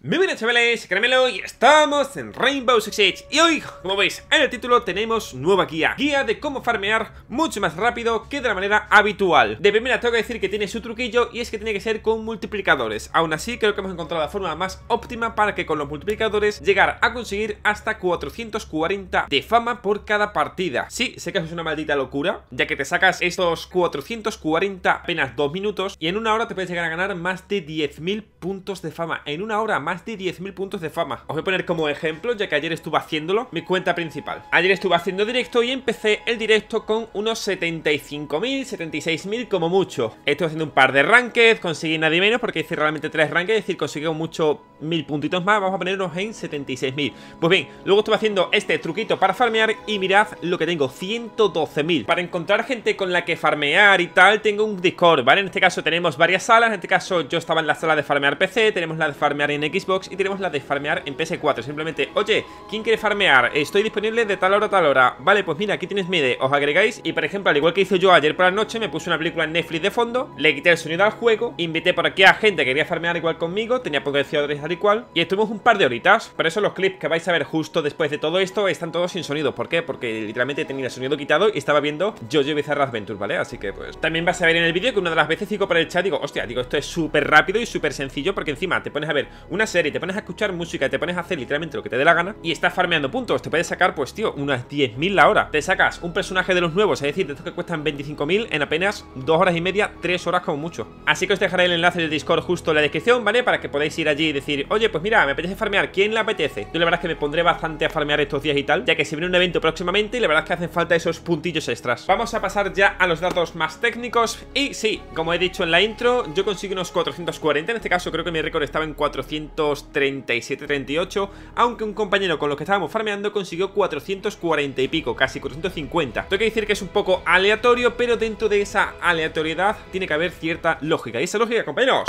Muy chavales, chavales, Caramelo y estamos en Rainbow Six Siege Y hoy, como veis en el título, tenemos nueva guía Guía de cómo farmear mucho más rápido que de la manera habitual De primera tengo que decir que tiene su truquillo y es que tiene que ser con multiplicadores Aún así creo que hemos encontrado la forma más óptima para que con los multiplicadores Llegar a conseguir hasta 440 de fama por cada partida Sí, sé que eso es una maldita locura Ya que te sacas estos 440 apenas 2 minutos Y en una hora te puedes llegar a ganar más de 10.000 puntos de fama En una hora más más de 10.000 puntos de fama. Os voy a poner como ejemplo, ya que ayer estuve haciéndolo, mi cuenta principal. Ayer estuve haciendo directo y empecé el directo con unos 75.000, 76.000 como mucho. Estoy haciendo un par de ranked, conseguí nadie menos porque hice realmente tres rankings es decir, conseguí mucho mil puntitos más, vamos a ponernos en 76.000. Pues bien, luego estuve haciendo este truquito para farmear y mirad lo que tengo, 112.000. Para encontrar gente con la que farmear y tal, tengo un Discord, ¿vale? En este caso tenemos varias salas, en este caso yo estaba en la sala de farmear PC, tenemos la de farmear en X Xbox y tenemos la de farmear en PS4. Simplemente, oye, ¿quién quiere farmear? Estoy disponible de tal hora a tal hora. Vale, pues mira, aquí tienes MIDE, os agregáis y por ejemplo, al igual que hice yo ayer por la noche, me puse una película en Netflix de fondo, le quité el sonido al juego, invité por aquí a gente que quería farmear igual conmigo, tenía potenciadores al igual y estuvimos un par de horitas. Por eso los clips que vais a ver justo después de todo esto están todos sin sonido. ¿Por qué? Porque literalmente tenía el sonido quitado y estaba viendo Jojo Bizarre Adventure, ¿vale? Así que pues también vas a ver en el vídeo que una de las veces digo para el chat, digo, hostia, digo, esto es súper rápido y súper sencillo porque encima te pones a ver una serie, te pones a escuchar música, te pones a hacer literalmente lo que te dé la gana y estás farmeando puntos. Te puedes sacar, pues, tío, unas 10.000 la hora. Te sacas un personaje de los nuevos, es decir, de estos que cuestan 25.000 en apenas 2 horas y media, 3 horas como mucho. Así que os dejaré el enlace del Discord justo en la descripción, ¿vale? Para que podáis ir allí y decir, oye, pues mira, me apetece farmear, ¿quién le apetece? Yo la verdad es que me pondré bastante a farmear estos días y tal, ya que se viene un evento próximamente y la verdad es que hacen falta esos puntillos extras. Vamos a pasar ya a los datos más técnicos y sí, como he dicho en la intro, yo consigo unos 440, en este caso creo que mi récord estaba en 400 37, 38 aunque un compañero con los que estábamos farmeando consiguió 440 y pico, casi 450. Tengo que decir que es un poco aleatorio, pero dentro de esa aleatoriedad tiene que haber cierta lógica. Y esa lógica, compañeros,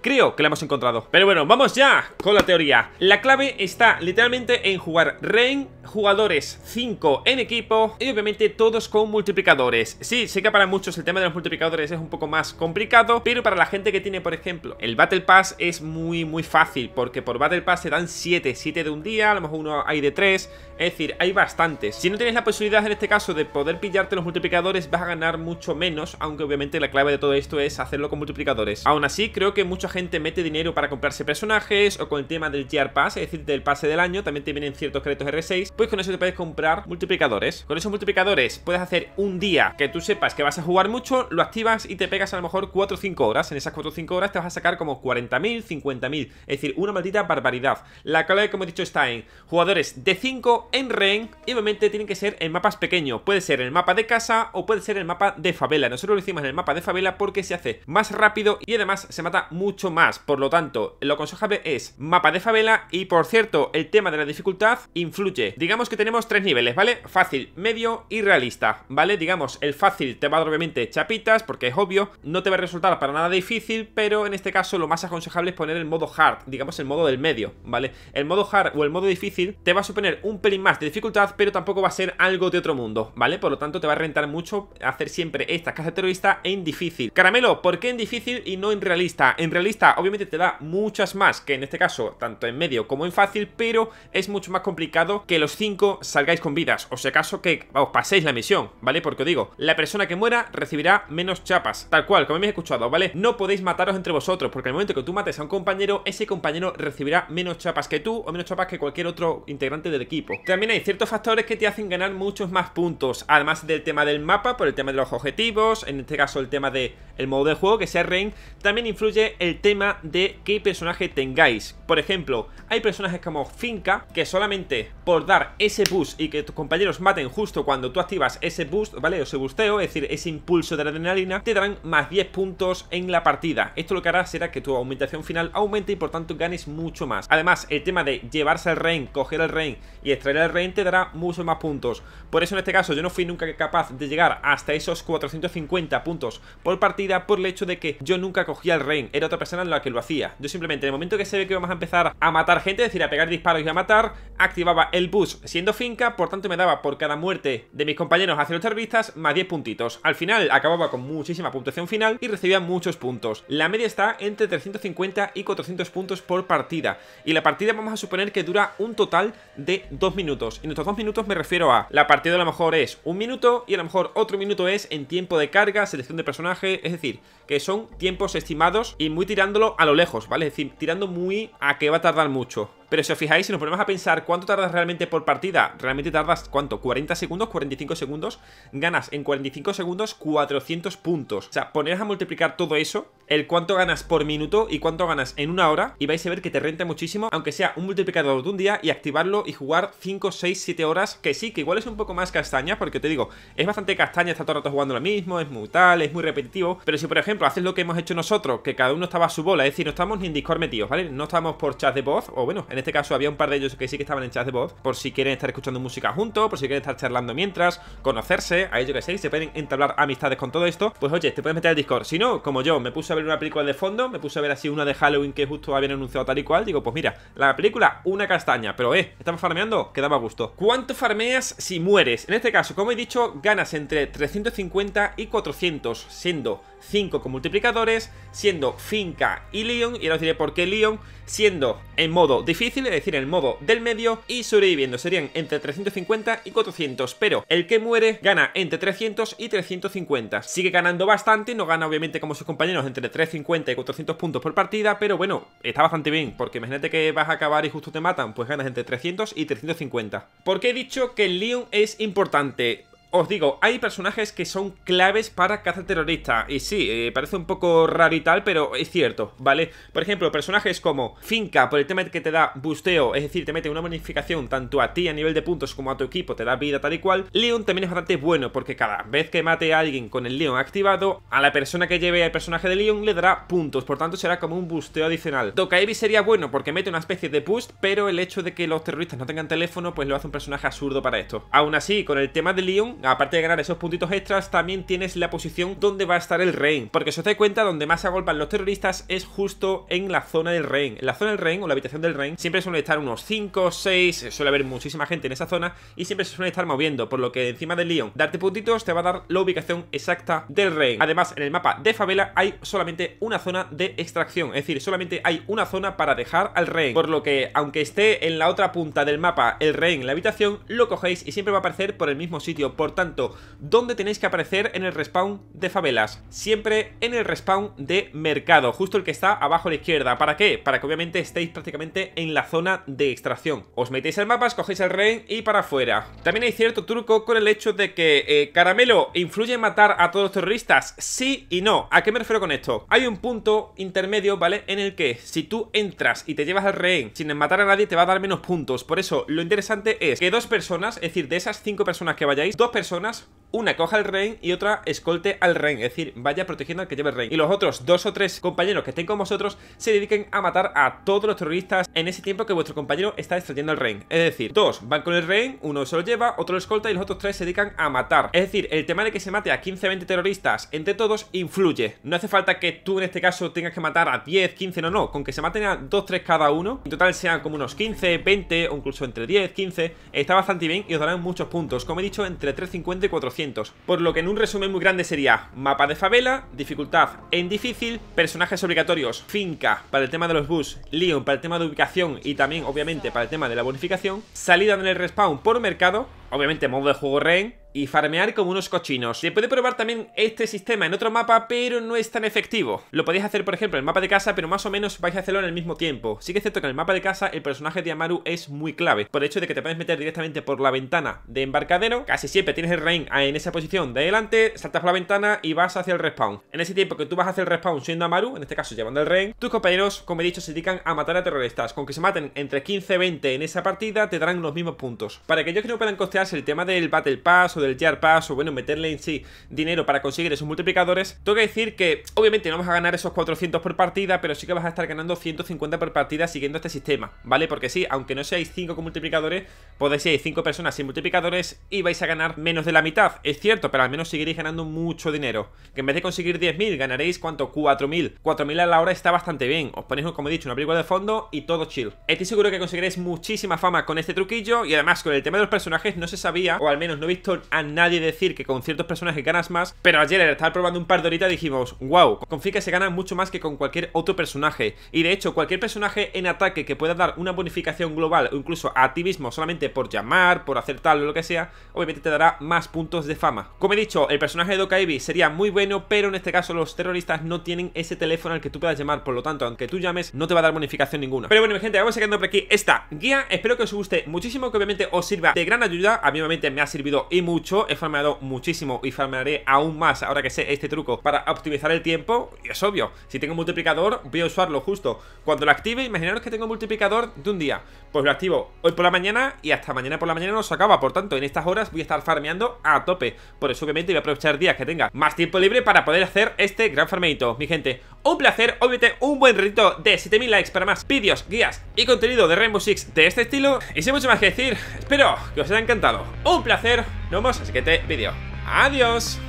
creo que la hemos encontrado Pero bueno, vamos ya con la teoría La clave está literalmente en jugar Rain jugadores 5 en equipo y obviamente todos con multiplicadores. Sí, sé que para muchos el tema de los multiplicadores es un poco más complicado, pero para la gente que tiene, por ejemplo, el Battle Pass es muy, muy fácil, porque por Battle Pass se dan 7, 7 de un día, a lo mejor uno hay de 3, es decir, hay bastantes. Si no tienes la posibilidad en este caso de poder pillarte los multiplicadores, vas a ganar mucho menos, aunque obviamente la clave de todo esto es hacerlo con multiplicadores. Aún así, creo que mucha gente mete dinero para comprarse personajes o con el tema del Gear Pass, es decir, del pase del año, también te vienen ciertos créditos R6 pues con eso te puedes comprar multiplicadores. Con esos multiplicadores puedes hacer un día que tú sepas que vas a jugar mucho, lo activas y te pegas a lo mejor 4 o 5 horas. En esas 4 o 5 horas te vas a sacar como 40.000, 50.000. Es decir, una maldita barbaridad. La clave, como he dicho, está en jugadores de 5 en Ren. y obviamente tienen que ser en mapas pequeños. Puede ser en el mapa de casa o puede ser el mapa de favela. Nosotros lo hicimos en el mapa de favela porque se hace más rápido y además se mata mucho más. Por lo tanto, lo aconsejable es mapa de favela y por cierto, el tema de la dificultad influye digamos que tenemos tres niveles, ¿vale? Fácil, medio y realista, ¿vale? Digamos, el fácil te va a dar obviamente chapitas, porque es obvio, no te va a resultar para nada difícil, pero en este caso lo más aconsejable es poner el modo hard, digamos el modo del medio, ¿vale? El modo hard o el modo difícil te va a suponer un pelín más de dificultad, pero tampoco va a ser algo de otro mundo, ¿vale? Por lo tanto te va a rentar mucho hacer siempre estas cazas terrorista en difícil. Caramelo, ¿por qué en difícil y no en realista? En realista obviamente te da muchas más que en este caso, tanto en medio como en fácil, pero es mucho más complicado que los 5 salgáis con vidas, o sea acaso que os paséis la misión, ¿vale? Porque os digo, la persona que muera recibirá menos chapas, tal cual, como habéis escuchado, ¿vale? No podéis mataros entre vosotros, porque al momento que tú mates a un compañero, ese compañero recibirá menos chapas que tú o menos chapas que cualquier otro integrante del equipo. También hay ciertos factores que te hacen ganar muchos más puntos, además del tema del mapa, por el tema de los objetivos, en este caso el tema del el modo de juego, que sea Rain, también influye el tema de qué personaje tengáis. Por ejemplo, hay personajes como Finca, que solamente por dar ese boost y que tus compañeros maten justo cuando tú activas ese boost, ¿vale? O ese busteo, es decir, ese impulso de la adrenalina, te darán más 10 puntos en la partida. Esto lo que hará será que tu aumentación final aumente y por tanto ganes mucho más. Además, el tema de llevarse el rein, coger el rein y extraer el rein te dará muchos más puntos. Por eso en este caso yo no fui nunca capaz de llegar hasta esos 450 puntos por partida por el hecho de que yo nunca cogía el rein Era otra persona en la que lo hacía. Yo simplemente en el momento que se ve que vamos a empezar a matar gente, es decir, a pegar disparos y a matar, activaba el boost siendo finca, por tanto me daba por cada muerte de mis compañeros hacia los terroristas más 10 puntitos. Al final acababa con muchísima puntuación final y recibía muchos puntos. La media está entre 350 y 400 puntos por partida. Y la partida vamos a suponer que dura un total de 2 minutos. Y en estos 2 minutos me refiero a la partida a lo mejor es un minuto y a lo mejor otro minuto es en tiempo de carga, selección de personaje, es decir, que son tiempos estimados y muy tirándolo a lo lejos, ¿vale? Es decir, tirando muy a que va a tardar mucho. Pero si os fijáis, si nos ponemos a pensar cuánto tardas realmente por partida, realmente tardas cuánto, 40 segundos, 45 segundos, ganas en 45 segundos 400 puntos. O sea, poneros a multiplicar todo eso, el cuánto ganas por minuto y cuánto ganas en una hora, y vais a ver que te renta muchísimo, aunque sea un multiplicador de un día, y activarlo y jugar 5, 6, 7 horas, que sí, que igual es un poco más castaña, porque te digo, es bastante castaña estar todo el rato jugando lo mismo, es muy tal, es muy repetitivo, pero si por ejemplo haces lo que hemos hecho nosotros, que cada uno estaba a su bola, es decir, no estamos ni en Discord metidos, ¿vale? No estamos por chat de voz, o bueno, en este caso había un par de ellos que sí que estaban en chat de voz, por si quieren estar escuchando música juntos, por si quieren estar charlando mientras, conocerse, ahí yo que sé, se pueden entablar amistades con todo esto, pues oye, te puedes meter al Discord. Si no, como yo, me puse a ver una película de fondo, me puse a ver así una de Halloween que justo habían anunciado tal y cual, digo, pues mira, la película, una castaña, pero eh, estamos farmeando, quedaba a gusto. ¿Cuánto farmeas si mueres? En este caso, como he dicho, ganas entre 350 y 400, siendo 5 con multiplicadores, siendo Finca y Leon, y ahora os diré por qué Leon, siendo en modo difícil, es decir, en el modo del medio, y sobreviviendo serían entre 350 y 400, pero el que muere gana entre 300 y 350. Sigue ganando bastante, no gana obviamente como sus compañeros entre 350 y 400 puntos por partida, pero bueno, está bastante bien, porque imagínate que vas a acabar y justo te matan, pues ganas entre 300 y 350. qué he dicho que el Leon es importante? os digo, hay personajes que son claves para caza terrorista Y sí, eh, parece un poco raro y tal, pero es cierto, ¿vale? Por ejemplo, personajes como Finca, por el tema que te da busteo, es decir, te mete una bonificación tanto a ti a nivel de puntos como a tu equipo, te da vida tal y cual. Leon también es bastante bueno, porque cada vez que mate a alguien con el Leon activado, a la persona que lleve al personaje de Leon le dará puntos, por tanto será como un busteo adicional. Tokaevi sería bueno porque mete una especie de boost, pero el hecho de que los terroristas no tengan teléfono, pues lo hace un personaje absurdo para esto. Aún así, con el tema de Leon, aparte de ganar esos puntitos extras, también tienes la posición donde va a estar el rehén. Porque si os dais cuenta, donde más se agolpan los terroristas es justo en la zona del rehén. En la zona del rehén o la habitación del rehén siempre suele estar unos 5, 6, eh, suele haber muchísima gente en esa zona y siempre se suele estar moviendo. Por lo que encima del León, darte puntitos te va a dar la ubicación exacta del rehén. Además, en el mapa de favela hay solamente una zona de extracción. Es decir, solamente hay una zona para dejar al rehén. Por lo que, aunque esté en la otra punta del mapa el rehén en la habitación, lo cogéis y siempre va a aparecer por el mismo sitio. Por tanto, ¿dónde tenéis que aparecer en el respawn de favelas? Siempre en el respawn de mercado, justo el que está abajo a la izquierda. ¿Para qué? Para que obviamente estéis prácticamente en la zona de extracción. Os metéis al mapa, escogéis el rehén y para afuera. También hay cierto truco con el hecho de que eh, Caramelo influye en matar a todos los terroristas. Sí y no. ¿A qué me refiero con esto? Hay un punto intermedio, ¿vale? En el que si tú entras y te llevas al rehén sin matar a nadie te va a dar menos puntos. Por eso, lo interesante es que dos personas, es decir, de esas cinco personas que vayáis, dos personas una coja al rey y otra escolte al rey, es decir, vaya protegiendo al que lleve el rey Y los otros dos o tres compañeros que estén con vosotros se dediquen a matar a todos los terroristas en ese tiempo que vuestro compañero está destruyendo el rey, Es decir, dos van con el rey, uno se lo lleva, otro lo escolta y los otros tres se dedican a matar. Es decir, el tema de que se mate a 15-20 terroristas entre todos influye. No hace falta que tú en este caso tengas que matar a 10, 15, no, no. Con que se maten a 2-3 cada uno, en total sean como unos 15, 20 o incluso entre 10, 15, está bastante bien y os darán muchos puntos. Como he dicho, entre 350 y 400 por lo que en un resumen muy grande sería mapa de favela, dificultad en difícil, personajes obligatorios, finca para el tema de los bus, Leon para el tema de ubicación y también obviamente para el tema de la bonificación, salida en el respawn por mercado, obviamente modo de juego rehén, y farmear como unos cochinos. Se puede probar también este sistema en otro mapa, pero no es tan efectivo. Lo podéis hacer, por ejemplo, en el mapa de casa, pero más o menos vais a hacerlo en el mismo tiempo. Sí que es cierto que en el mapa de casa el personaje de Amaru es muy clave, por el hecho de que te puedes meter directamente por la ventana de embarcadero, casi siempre tienes el rein en esa posición de adelante, saltas por la ventana y vas hacia el respawn. En ese tiempo que tú vas hacia el respawn siendo Amaru, en este caso llevando el rein, tus compañeros, como he dicho, se dedican a matar a terroristas. Con que se maten entre 15 y 20 en esa partida, te darán los mismos puntos. Para aquellos que no puedan costearse el tema del Battle Pass o de el Pass o bueno, meterle en sí dinero para conseguir esos multiplicadores, tengo que decir que obviamente no vas a ganar esos 400 por partida, pero sí que vas a estar ganando 150 por partida siguiendo este sistema, ¿vale? Porque sí, aunque no seáis 5 con multiplicadores, podéis ser 5 personas sin multiplicadores y vais a ganar menos de la mitad, es cierto, pero al menos seguiréis ganando mucho dinero, que en vez de conseguir 10.000 ganaréis cuánto, 4.000, 4.000 a la hora está bastante bien, os ponéis como he dicho una película de fondo y todo chill. Estoy seguro que conseguiréis muchísima fama con este truquillo y además con el tema de los personajes no se sabía, o al menos no he visto a nadie decir que con ciertos personajes ganas más, pero ayer estaba probando un par de horitas dijimos, wow, con que se gana mucho más que con cualquier otro personaje. Y de hecho, cualquier personaje en ataque que pueda dar una bonificación global o incluso a ti mismo solamente por llamar, por hacer tal o lo que sea, obviamente te dará más puntos de fama. Como he dicho, el personaje de Dokaibi sería muy bueno, pero en este caso los terroristas no tienen ese teléfono al que tú puedas llamar, por lo tanto, aunque tú llames, no te va a dar bonificación ninguna. Pero bueno, mi gente, vamos a quedando por aquí esta guía. Espero que os guste muchísimo, que obviamente os sirva de gran ayuda. A mí obviamente me ha servido y he farmeado muchísimo y farmearé aún más ahora que sé este truco para optimizar el tiempo. Y es obvio, si tengo multiplicador voy a usarlo justo cuando lo active. Imaginaros que tengo multiplicador de un día. Pues lo activo hoy por la mañana y hasta mañana por la mañana no se acaba. Por tanto, en estas horas voy a estar farmeando a tope. Por eso obviamente voy a aprovechar días que tenga más tiempo libre para poder hacer este gran farmeito. Mi gente, un placer, obviamente un buen ratito de 7000 likes para más vídeos, guías y contenido de Rainbow Six de este estilo. Y sin mucho más que decir, espero que os haya encantado. Un placer, nos vemos en el siguiente vídeo. Adiós.